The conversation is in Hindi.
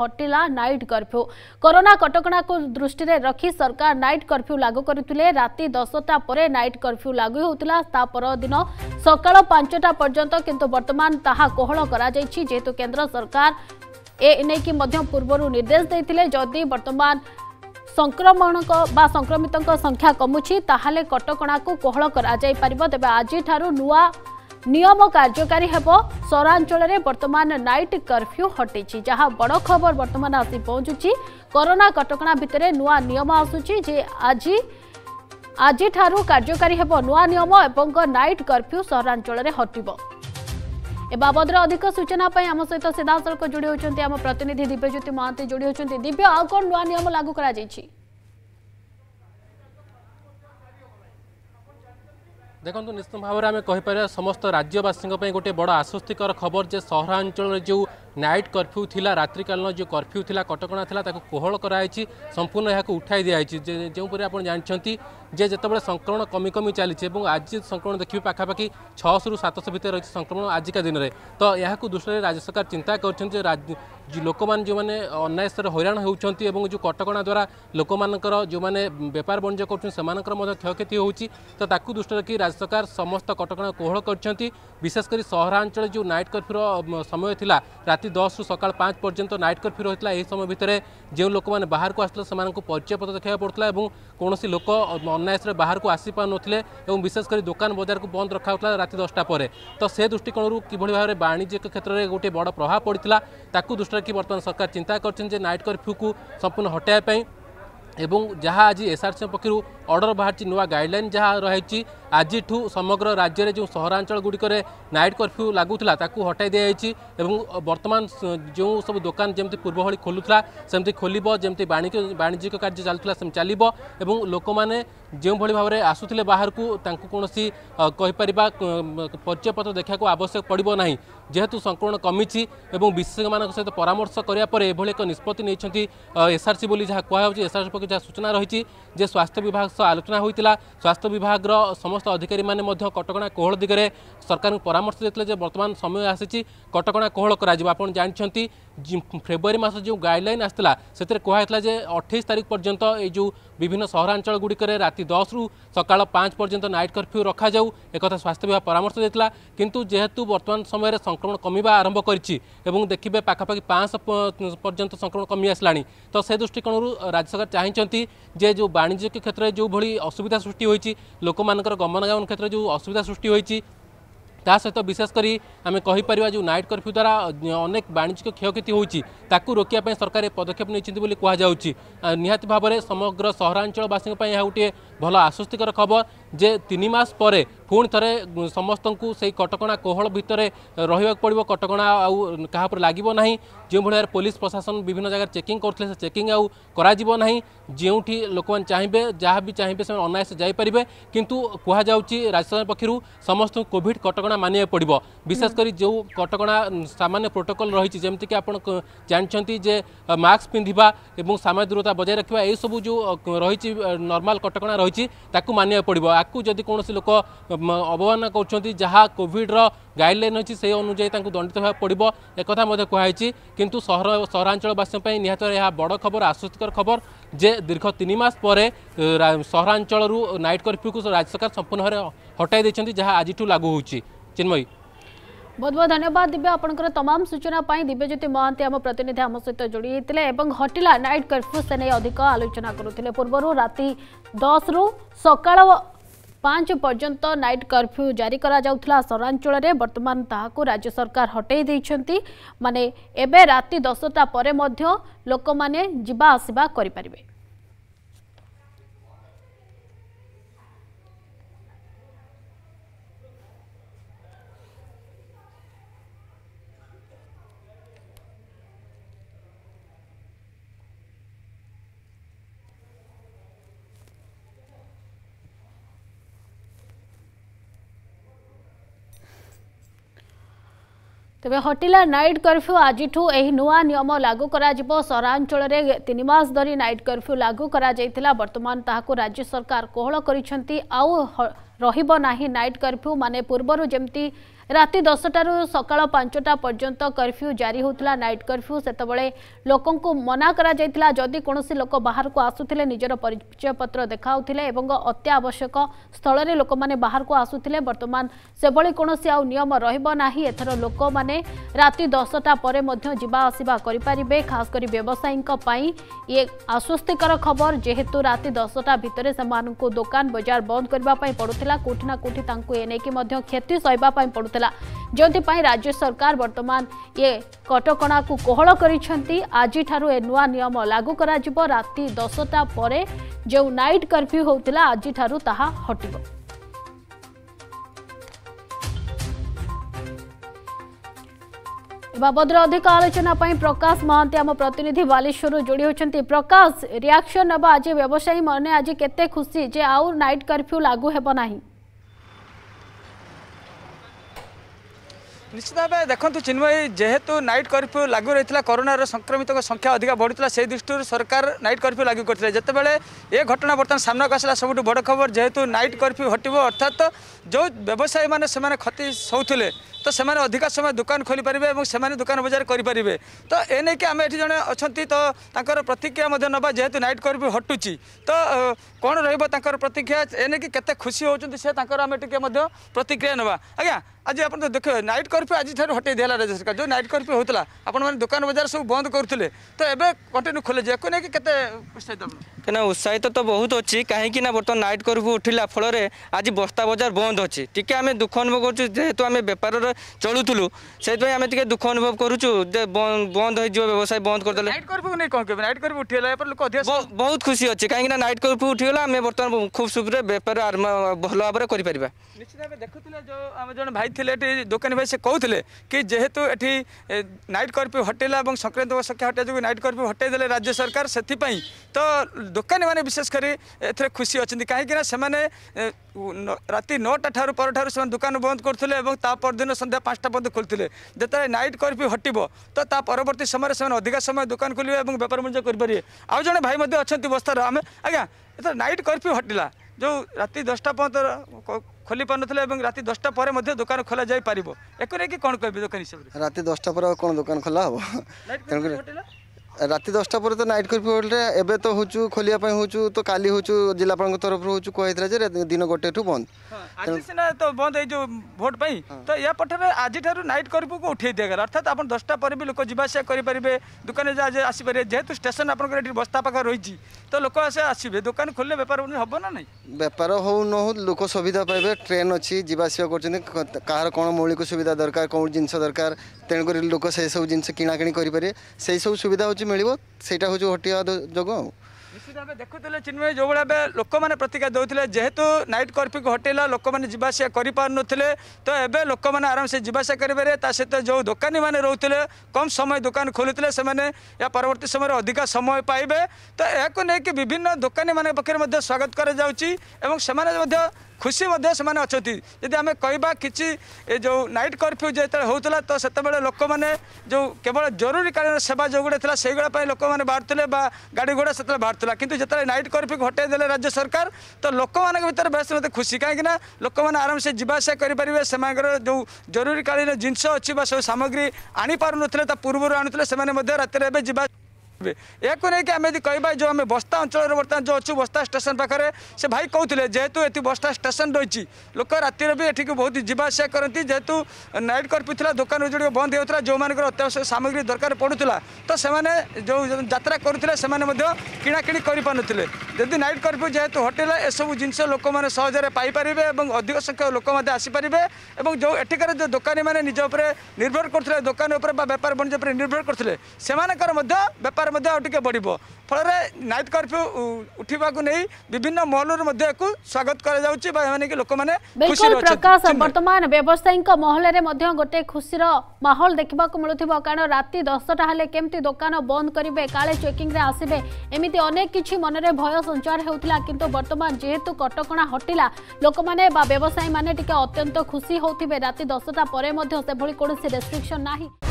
हटिला नाइट कर्फ्यू कोरोना कटक को दृष्टि रखी सरकार नाइट कर्फ्यू लागू करते राति दसटा पर नाइट कर्फ्यू लागू होता तापरदिन सका पांचटा पर्यंत किंतु बर्तमान ताहा कोहल करेतु केन्द्र सरकार की पूर्व निर्देश देते जदि बर्तमान संक्रमण संक्रमित संख्या कमुची ताहले कटका को कोहल कर तेज आज ठारू नुआ ନିୟମ କାର୍ଯ୍ୟକାରୀ ହେବ ସହରାଞ୍ଚଳରେ ବର୍ତ୍ତମାନ ନାଇଟ୍ କର୍ଫ୍ୟୁ ହଟିଛି ଯାହା ବଡ଼ ଖବର ବର୍ତ୍ତମାନ ଆସି ପହଞ୍ଚୁଛି କରୋନା କଟକଣା ଭିତରେ ନୂଆ ନିୟମ ଆସୁଛି ଯେ ଆଜି ଆଜିଠାରୁ କାର୍ଯ୍ୟକାରୀ ହେବ ନୂଆ ନିୟମ ଏବଂ ନାଇଟ୍ କର୍ଫ୍ୟୁ ସହରାଞ୍ଚଳରେ ହଟିବ ଏ ବାବଦରେ ଅଧିକ ସୂଚନା ପାଇଁ ଆମ ସହିତ ସିଧାସଳଖ ଯୋଡ଼ି ହେଉଛନ୍ତି ଆମ ପ୍ରତିନିଧି ଦିବ୍ୟଜ୍ୟୋତି ମହାନ୍ତି ଯୋଡ଼ି ହେଉଛନ୍ତି ଦିବ୍ୟ ଆଉ କ'ଣ ନୂଆ ନିୟମ ଲାଗୁ କରାଯାଇଛି ଦେଖନ୍ତୁ ନିଶ୍ଚିତ ଭାବରେ ଆମେ କହିପାରିବା ସମସ୍ତ ରାଜ୍ୟବାସୀଙ୍କ ପାଇଁ ଗୋଟିଏ ବଡ଼ ଆଶ୍ୱସ୍ତିକର ଖବର ଯେ ସହରାଞ୍ଚଳରେ ଯେଉଁ ନାଇଟ୍ କର୍ଫ୍ୟୁ ଥିଲା ରାତ୍ରିକାଳୀନ ଯେଉଁ କର୍ଫ୍ୟୁ ଥିଲା କଟକଣା ଥିଲା ତାକୁ କୋହଳ କରାଯାଇଛି ସମ୍ପୂର୍ଣ୍ଣ ଏହାକୁ ଉଠାଇ ଦିଆଯାଇଛି ଯେଉଁପରି ଆପଣ ଜାଣିଛନ୍ତି ଯେ ଯେତେବେଳେ ସଂକ୍ରମଣ କମି କମି ଚାଲିଛି ଏବଂ ଆଜି ସଂକ୍ରମଣ ଦେଖିବେ ପାଖାପାଖି ଛଅଶହରୁ ସାତଶହ ଭିତରେ ରହିଛି ସଂକ୍ରମଣ ଆଜିକା ଦିନରେ ତ ଏହାକୁ ଦୃଷ୍ଟିରେ ରାଜ୍ୟ ସରକାର ଚିନ୍ତା କରୁଛନ୍ତି ଯେ लोक मैंने जो मैंने अन्याय स्तर हईराण होती जो कटक द्वारा लोक मर जो मैंने बेपार वणिज्य कर क्षय क्षति हो दृष्टि रखी राज्य सरकार समस्त कटक कोहल कर विशेषकर सहरांचल जो नाइट कर्फ्यूर समय था राति दस रु सका पाँच पर्यंत नाइट कर्फ्यू रही है यह समय भितर जो लोक मैंने बाहर को आसते परिचय पत्र देखा पड़ता है और कौन लोक अन्या स्तर बाहर को आसी पा ना विशेषकर दोकान बजार को बंद रखा होता है रात दसटा पर तो से दृष्टिकोण कि भाव में वाणिज्यिक क्षेत्र में गोटे बड़ प्रभाव पड़ता दृष्टि ৰাকি বৰ্তমান সরকার চিন্তা কৰছ যে নাইট কার্ফ্যু ক সম্পূৰ্ণ হৰটাই পই এবং জহা আজি এসআরসি পক্ষৰ অৰ্ডাৰ বহাৰ চি নৱা গাইডলাইন জহা ৰহৈ চি আজি টু সমগ্র ৰাজ্যৰ যো সহৰাঞ্চল গুডিকৰে নাইট কার্ফ্যু লাগু তুলা তাকু হৰটাই দিয়া চি এবং বৰ্তমান যো সব দোকান যেতি পূৰ্বহালি খলু তোলা সেমতি খলিবো যেতি বাণীক বাণীকৰ কাৰ্য চলি তোলা সেম চলিবো এবং লোকমানে ଯେଉଁଭଳି ଭାବରେ ଆସୁଥିଲେ ବାହାରକୁ ତାଙ୍କୁ କୌଣସି କହିପାରିବା ପରିଚୟପତ୍ର ଦେଖିବାକୁ ଆବଶ୍ୟକ ପଡ଼ିବ ନାହିଁ ଯେହେତୁ ସଂକ୍ରମଣ କମିଛି ଏବଂ ବିଶେଷଜ୍ଞମାନଙ୍କ ସହିତ ପରାମର୍ଶ କରିବା ପରେ ଏଭଳି ଏକ ନିଷ୍ପତ୍ତି ନେଇଛନ୍ତି ଏସ୍ଆର୍ସି ବୋଲି ଯାହା କୁହାହେଉଛି ଏସ୍ଆର୍ସି ପକ୍ଷରୁ ଯାହା ସୂଚନା ରହିଛି ଯେ ସ୍ୱାସ୍ଥ୍ୟ ବିଭାଗ ସହ ଆଲୋଚନା ହୋଇଥିଲା ସ୍ୱାସ୍ଥ୍ୟ ବିଭାଗର ସମସ୍ତ ଅଧିକାରୀମାନେ ମଧ୍ୟ କଟକଣା କୋହଳ ଦିଗରେ ସରକାରଙ୍କୁ ପରାମର୍ଶ ଦେଇଥିଲେ ଯେ ବର୍ତ୍ତମାନ ସମୟ ଆସିଛି କଟକଣା କୋହଳ କରାଯିବ ଆପଣ ଜାଣିଛନ୍ତି ଫେବୃଆରୀ ମାସ ଯେଉଁ ଗାଇଡ଼ଲାଇନ୍ ଆସିଥିଲା ସେଥିରେ କୁହାଯାଇଥିଲା ଯେ ଅଠେଇଶ ତାରିଖ ପର୍ଯ୍ୟନ୍ତ ଏଇ ଯେଉଁ ବିଭିନ୍ନ ସହରାଞ୍ଚଳ ଗୁଡ଼ିକରେ ରାତି দশরু সকাল পাঁচ পর্যন্ত নাইট কর্ফ্যু রখাযাও একথা স্বাস্থ্য বিভাগ পরামর্শ দিয়েছিল কিন্তু যেহেতু বর্তমান সময়ের সংক্রমণ কমিবা আরম্ভ করেছি এবং দেখবে পাখাপাখি পাঁচশহ পর্যন্ত সংক্রমণ কমি আসলা তো সে দৃষ্টিকোণর রাজ্য সরকার চাইছেন যে যে বাণিজ্যিক ক্ষেত্রে যেভাবে অসুবিধা সৃষ্টি হয়েছে লোক গমনাগমন ক্ষেত্রে যে অসুবিধা সৃষ্টি হয়েছে सहित विशेषकर आम कहीपर जो नाइट कर्फ्यू द्वारा अनेक वाणिज्यिक क्षयति होती रोकने सरकार पदक्षेप नहीं कहुति भाव में समग्र सहरासी यह गोटे भल आश्वस्तिकर खबर जे तीन मस पर पुण थ समस्त को से कटका कोहल भितर रहा पड़ो कटक आ लगे ना जो भाव पुलिस प्रशासन विभिन्न जगह चेकिंग करते चेकिंग आई जो लोक मैंने चाहिए जहाँ भी चाहिए से अनायस जापर कि राज्य सरकार पक्ष समस्त कोड कटका କଟକଣା ମାନିବାକୁ ପଡ଼ିବ ବିଶେଷ କରି ଯେଉଁ କଟକଣା ସାମାନ୍ୟ ପ୍ରୋଟୋକଲ୍ ରହିଛି ଯେମିତିକି ଆପଣ ଜାଣିଛନ୍ତି ଯେ ମାସ୍କ ପିନ୍ଧିବା ଏବଂ ସାମାଜିକ ଦୂରତା ବଜାୟ ରଖିବା ଏସବୁ ଯେଉଁ ରହିଛି ନର୍ମାଲ କଟକଣା ରହିଛି ତାକୁ ମାନିବାକୁ ପଡ଼ିବ ଆକୁ ଯଦି କୌଣସି ଲୋକ ଅବମାନନା କରୁଛନ୍ତି ଯାହା କୋଭିଡ଼ର ଗାଇଡ଼ଲାଇନ୍ ଅଛି ସେହି ଅନୁଯାୟୀ ତାଙ୍କୁ ଦଣ୍ଡିତ ହେବାକୁ ପଡ଼ିବ ଏକଥା ମଧ୍ୟ କୁହାଯାଇଛି କିନ୍ତୁ ସହର ସହରାଞ୍ଚଳବାସୀଙ୍କ ପାଇଁ ନିହାତି ଏହା ବଡ଼ ଖବର ଆଶ୍ୱସ୍ତିକର ଖବର ଯେ ଦୀର୍ଘ ତିନି ମାସ ପରେ ସହରାଞ୍ଚଳରୁ ନାଇଟ୍ କର୍ଫ୍ୟୁକୁ ରାଜ୍ୟ ସରକାର ସମ୍ପୂର୍ଣ୍ଣ ଭାବରେ ହଟାଇ ଦେଇଛନ୍ତି ଯାହା ଆଜିଠୁ ଲାଗୁ ହେଉଛି ଚିନ୍ମୟୀ ବହୁତ ବହୁତ ଧନ୍ୟବାଦ ଦିବ୍ୟ ଆପଣଙ୍କର ତମାମ ସୂଚନା ପାଇଁ ଦିବ୍ୟଜ୍ୟୋତି ମହାନ୍ତି ଆମ ପ୍ରତିନିଧି ଆମ ସହିତ ଯୋଡ଼ି ହୋଇଥିଲେ ଏବଂ ହଟିଲା ନାଇଟ୍ କର୍ଫ୍ୟୁ ସେ ନେଇ ଅଧିକ ଆଲୋଚନା କରୁଥିଲେ ପୂର୍ବରୁ ରାତି ଦଶରୁ ସକାଳ ପାଞ୍ଚ ପର୍ଯ୍ୟନ୍ତ ନାଇଟ୍ କର୍ଫ୍ୟୁ ଜାରି କରାଯାଉଥିଲା ସହରାଞ୍ଚଳରେ ବର୍ତ୍ତମାନ ତାହାକୁ ରାଜ୍ୟ ସରକାର ହଟାଇ ଦେଇଛନ୍ତି ମାନେ ଏବେ ରାତି ଦଶଟା ପରେ ମଧ୍ୟ ଲୋକମାନେ ଯିବା ଆସିବା କରିପାରିବେ तेज हटिला नाइट कर्फ्यू आज नुआ नियम लागू होराल तीन मस धरी नाइट कर्फ्यू लागू करा वर्तमान ताकि राज्य सरकार कोहल कर रही नाइट कर्फ्यू मान पूर्व जमी रात दस टू सका पांचटा पर्यत कर्फ्यू जारी होता नाइट कर्फ्यू से लोक मना कर लोक बाहर को आसुले निजर परिचय पत्र देखा अत्यावश्यक स्थल में लोक मैंने बाहर को आसुले बर्तमान से भाई कौन आउ नियम एथर लोक मैंने राति दसटा पर आसपारे खासकर व्यवसायी ये आश्वस्तिकर खबर जेहेतु राति दसटा भितर से दोकान बजार बंद करने पड़ा कौटिना कौटी एने की क्षति सहवाई पड़ू ना जो राज्य सरकार वर्तमान ये कटक को कोहल कर आज नुआ नियम लागू हो राति दसटा जो नाइट कर्फ्यू होता हटव बाबद अधिक आलोचना प्रकाश महां आम प्रतिनिधि बालेश्वर जोड़ी होती प्रकाश रिएक्शन नवा आज व्यवसायी मैंने आज के खुशी जे आउ नाइट कर्फ्यू लागू हेबना ନିଶ୍ଚିତ ଭାବେ ଦେଖନ୍ତୁ ଚିନ୍ମୟୀ ଯେହେତୁ ନାଇଟ୍ କର୍ଫ୍ୟୁ ଲାଗୁ ରହିଥିଲା କରୋନାର ସଂକ୍ରମିତଙ୍କ ସଂଖ୍ୟା ଅଧିକ ବଢ଼ୁଥିଲା ସେହି ଦୃଷ୍ଟିରୁ ସରକାର ନାଇଟ୍ କର୍ଫ୍ୟୁ ଲାଗୁ କରିଥିଲେ ଯେତେବେଳେ ଏ ଘଟଣା ବର୍ତ୍ତମାନ ସାମ୍ନାକୁ ଆସିଲା ସବୁଠୁ ବଡ଼ ଖବର ଯେହେତୁ ନାଇଟ୍ କର୍ଫ୍ୟୁ ଘଟିବ ଅର୍ଥାତ୍ ଯେଉଁ ବ୍ୟବସାୟୀମାନେ ସେମାନେ କ୍ଷତି ସହୁଥିଲେ ତ ସେମାନେ ଅଧିକା ସମୟ ଦୋକାନ ଖୋଲିପାରିବେ ଏବଂ ସେମାନେ ଦୋକାନ ବଜାର କରିପାରିବେ ତ ଏ ନେଇକି ଆମେ ଏଠି ଜଣେ ଅଛନ୍ତି ତ ତାଙ୍କର ପ୍ରତିକ୍ରିୟା ମଧ୍ୟ ନେବା ଯେହେତୁ ନାଇଟ୍ କର୍ଫ୍ୟୁ ହଟୁଛି ତ କ'ଣ ରହିବ ତାଙ୍କର ପ୍ରତିକ୍ରିୟା ଏ ନେଇକି କେତେ ଖୁସି ହେଉଛନ୍ତି ସେ ତାଙ୍କର ଆମେ ଟିକିଏ ମଧ୍ୟ ପ୍ରତିକ୍ରିୟା ନେବା ଆଜ୍ଞା আজ আপনার দেখে নাইট কর্ফ্যু আজ ঠার হটাই দিয়ে রাজ্য সরকার যে নাইট কর্ফ্যু হোলা আপনার দোকান বজার সব বন্ধ করুলে তো এবে কন্টিনিউ খোলে যে এখন নাকি কেতে উৎসাহিত কেন উৎসাহিত তো বহুত অছি কাহিঁকি না বর্তমান নাইট কর্ফ্যু উঠিলা ফলরে আজ বস্তা বজার বন্ধ অছি টিকে আমি দুঃখ অনুভব করছু যেহেতু আমি বেপারের চলুলু সেইপাই আমি টিকে দুঃখ অনুভব করছু যে বন্ধ হয়ে যাব ব্যবসায় বন্ধ করেদেলে নাইট কর্ফ্যু নেই কম কেবে নাইট কর্ফ্যু উঠিলা এপর লোক অধিক বহুত খুশি অছি কাহিঁকি না নাইট কর্ফ্যু উঠিগলা আমি বর্তমান খুব সুবিধা বেপার ভালো ভাবে করে পারিবা নিশ্চিত ভাবে দেখুলে যে আমি জন ভাই ଥିଲେ ଏଠି ଦୋକାନୀ ଭାଇ ସେ କହୁଥିଲେ କି ଯେହେତୁ ଏଠି ନାଇଟ୍ କର୍ଫ୍ୟୁ ହଟେଇଲା ଏବଂ ସଂକ୍ରାନ୍ତଙ୍କ ସଂଖ୍ୟା ହଟେଇବା ଯୋଗୁଁ ନାଇଟ୍ କର୍ଫ୍ୟୁ ହଟେଇ ଦେଲେ ରାଜ୍ୟ ସରକାର ସେଥିପାଇଁ ତ ଦୋକାନୀମାନେ ବିଶେଷ କରି ଏଥିରେ ଖୁସି ଅଛନ୍ତି କାହିଁକିନା ସେମାନେ ରାତି ନଅଟା ଠାରୁ ପରଠାରୁ ସେମାନେ ଦୋକାନ ବନ୍ଦ କରୁଥିଲେ ଏବଂ ତା ପରଦିନ ସନ୍ଧ୍ୟା ପାଞ୍ଚଟା ପର୍ଯ୍ୟନ୍ତ ଖୋଲିଥିଲେ ଯେତେବେଳେ ନାଇଟ୍ କର୍ଫ୍ୟୁ ହଟିବ ତ ତା ପରବର୍ତ୍ତୀ ସମୟରେ ସେମାନେ ଅଧିକା ସମୟ ଦୋକାନ ଖୋଲିବେ ଏବଂ ବେପାର ବାଣିଜ୍ୟ କରିପାରିବେ ଆଉ ଜଣେ ଭାଇ ମଧ୍ୟ ଅଛନ୍ତି ବସ୍ତାର ଆମେ ଆଜ୍ଞା ଏଥର ନାଇଟ୍ କର୍ଫ୍ୟୁ ହଟିଲା ଯେଉଁ ରାତି ଦଶଟା ପର୍ଯ୍ୟନ୍ତ ଖୋଲି ପାରୁନଥିଲା ଏବଂ ରାତି ଦଶଟା ପରେ ମଧ୍ୟ ଦୋକାନ ଖୋଲା ଯାଇପାରିବ ଏକୁ ନେଇକି କ'ଣ କହିବେ ଦୋକାନ ହିସାବରେ ରାତି ଦଶଟା ପରେ କ'ଣ ଦୋକାନ ଖୋଲା ହେବ ତେଣୁକରି রাতে দশটা পরে তো নাইট কর্ফিউ হোটেলে এবে তো হচ্ছু খোলা পাই হচ্ছু তো কালি হচ্ছু জেলাপাল তরফর হচ্ছু কুহাইলা যে দিন গোটে ঠু বন্ধ সিনা তো বন্ধ এই যে ভোট পাই তো ইয়া পঠে আজি ঠারু নাইট উঠে দিয়ে গেল অর্থাৎ আপনার দশটা পরে লোক যা করে পারবে দোকানে যা আসিপারে যেহেতু স্টেশন আপনার এটি বস্তা পাখা রয়েছে তো লোক আসে আসবে দোকান খুললে বেপার হব না নাই বেপার হোক ন হো লোক সুবিধা পাইবে ট্রেন অছি যা আসবা করছেন কাহার কোণ মৌলিক সুবিধা দরকার কোণ জিনিস দরকার ତେଣୁକରି ଲୋକ ସେସବୁ ଜିନିଷ କିଣାକିଣି କରିପାରିବେ ସେହିସବୁ ସୁବିଧା ହେଉଛି ମିଳିବ ସେଇଟା ହେଉଛି ହଟିବା ଯୋଗୁଁ ଆଉ ᱥᱩᱫᱟᱵᱮ ᱫᱮᱠᱷᱚᱛᱮᱞᱮ ᱪᱤᱱᱢᱟᱭ ᱡᱚᱵᱲᱟ ᱵᱮ ᱞᱚᱠᱚᱢᱟᱱᱮ ᱯᱨᱛᱤᱠᱟᱫᱚ ᱛᱤᱞᱮ ᱡᱮᱦᱮᱛᱩ ᱱᱟᱭᱤᱴ ᱠᱟᱨᱯᱤᱭᱩ ᱠᱚ ᱦᱚᱴᱮᱞᱟ ᱞᱚᱠᱚᱢᱟᱱᱮ ᱡᱤᱵᱟᱥᱮ ᱠᱟᱹᱨᱤᱯᱟᱱ ᱱᱚᱛᱤᱞᱮ ᱛᱚ ᱮᱵᱮ ᱞᱚᱠᱚᱢᱟᱱᱮ ᱟᱨᱟᱢᱥᱮ ᱡᱤᱵᱟᱥᱮ ᱠᱟᱹᱨᱤᱵᱮᱨᱮ ᱛᱟᱥᱮᱛᱮ ᱡᱚ ᱫᱚᱠᱟᱱᱤ ᱢᱟᱱᱮ ᱨᱚᱦᱛᱤᱞᱮ ᱠᱚᱢ ᱥᱚᱢᱚᱭ ᱫᱚᱠᱟᱱ ᱠᱷᱚᱞᱤᱛᱞᱮ ᱥᱮᱢᱟᱱᱮ ᱭᱟ ᱯᱟᱨᱚᱵᱚᱨᱛᱤ ᱥᱚᱢᱚᱭ ᱨᱮ ᱟധികᱟ ᱥᱚᱢᱚᱭ ᱯᱟᱭ ହେଉଥିଲା କିନ୍ତୁ ଯେତେବେଳେ ନାଇଟ୍ କର୍ଫ୍ୟୁ ହଟାଇ ଦେଲେ ରାଜ୍ୟ ସରକାର ତ ଲୋକମାନଙ୍କ ଭିତରେ ବେଶ ମୋତେ ଖୁସି କାହିଁକିନା ଲୋକମାନେ ଆରାମସେ ଯିବା ଆସିବା କରିପାରିବେ ସେମାନଙ୍କର ଯେଉଁ ଜରୁରୀକାଳୀନ ଜିନିଷ ଅଛି ବା ସବୁ ସାମଗ୍ରୀ ଆଣିପାରୁନଥିଲେ ତା ପୂର୍ବରୁ ଆଣୁଥିଲେ ସେମାନେ ମଧ୍ୟ ରାତିରେ ଏବେ ଯିବା ଏହାକୁ ନେଇକି ଆମେ ଯଦି କହିବା ଯେଉଁ ଆମେ ବସ୍ତା ଅଞ୍ଚଳରେ ବର୍ତ୍ତମାନ ଯେଉଁ ଅଛୁ ବସ୍ତା ଷ୍ଟେସନ୍ ପାଖରେ ସେ ଭାଇ କହୁଥିଲେ ଯେହେତୁ ଏଠି ବସ୍ତା ଷ୍ଟେସନ୍ ରହିଛି ଲୋକ ରାତିରେ ବି ଏଠିକି ବହୁତ ଯିବା ଆସିବା କରନ୍ତି ଯେହେତୁ ନାଇଟ୍ କର୍ଫ୍ୟୁ ଥିଲା ଦୋକାନ ଗୁଡ଼ିକ ବନ୍ଦ ହେଉଥିଲା ଯେଉଁମାନଙ୍କର ଅତ୍ୟାବଶ୍ୟକ ସାମଗ୍ରୀ ଦରକାର ପଡ଼ୁଥିଲା ତ ସେମାନେ ଯେଉଁ ଯାତ୍ରା କରୁଥିଲେ ସେମାନେ ମଧ୍ୟ କିଣାକିଣି କରିପାରୁନଥିଲେ ଯଦି ନାଇଟ୍ କର୍ଫ୍ୟୁ ଯେହେତୁ ହୋଟେଲ ଏସବୁ ଜିନିଷ ଲୋକମାନେ ସହଜରେ ପାଇପାରିବେ ଏବଂ ଅଧିକ ସଂଖ୍ୟକ ଲୋକ ମଧ୍ୟ ଆସିପାରିବେ ଏବଂ ଯେଉଁ ଏଠିକାର ଯେଉଁ ଦୋକାନୀମାନେ ନିଜ ଉପରେ ନିର୍ଭର କରୁଥିଲେ ଦୋକାନ ଉପରେ ବା ବେପାର ବାଣିଜ୍ୟ ଉପରେ ନିର୍ଭର କରୁଥିଲେ ସେମାନଙ୍କର ମଧ୍ୟ ବେପାର ମଧ୍ୟ ଆଉ ଟିକେ ବଢ଼ିବ ଫଳରେ ନାଇଟ୍ କର୍ଫ୍ୟୁ ଉଠିବାକୁ ନେଇ ବିଭିନ୍ନ ମହଲରୁ ମଧ୍ୟ ଏହାକୁ ସ୍ୱାଗତ କରାଯାଉଛି ବା ଏମାନେ ଲୋକମାନେ ବିଲକୁଲ ପ୍ରକାଶ ବର୍ତ୍ତମାନ ବ୍ୟବସାୟୀଙ୍କ ମହଲରେ ମଧ୍ୟ ଗୋଟେ ଖୁସିର ମାହୋଲ ଦେଖିବାକୁ ମିଳୁଥିବ କାରଣ ରାତି ଦଶଟା ହେଲେ କେମିତି ଦୋକାନ ବନ୍ଦ କରିବେ କାଳେ ଚେକିଂରେ ଆସିବେ ଏମିତି ଅନେକ କିଛି ମନରେ ଭୟ ସଞ୍ଚାର ହେଉଥିଲା କିନ୍ତୁ ବର୍ତ୍ତମାନ ଯେହେତୁ କଟକଣା ହଟିଲା ଲୋକମାନେ ବା ବ୍ୟବସାୟୀମାନେ ଟିକେ ଅତ୍ୟନ୍ତ ଖୁସି ହେଉଥିବେ ରାତି ଦଶଟା ପରେ ମଧ୍ୟ ସେଭଳି କୌଣସି ରେଷ୍ଟ୍ରିକ୍ସନ୍ ନାହିଁ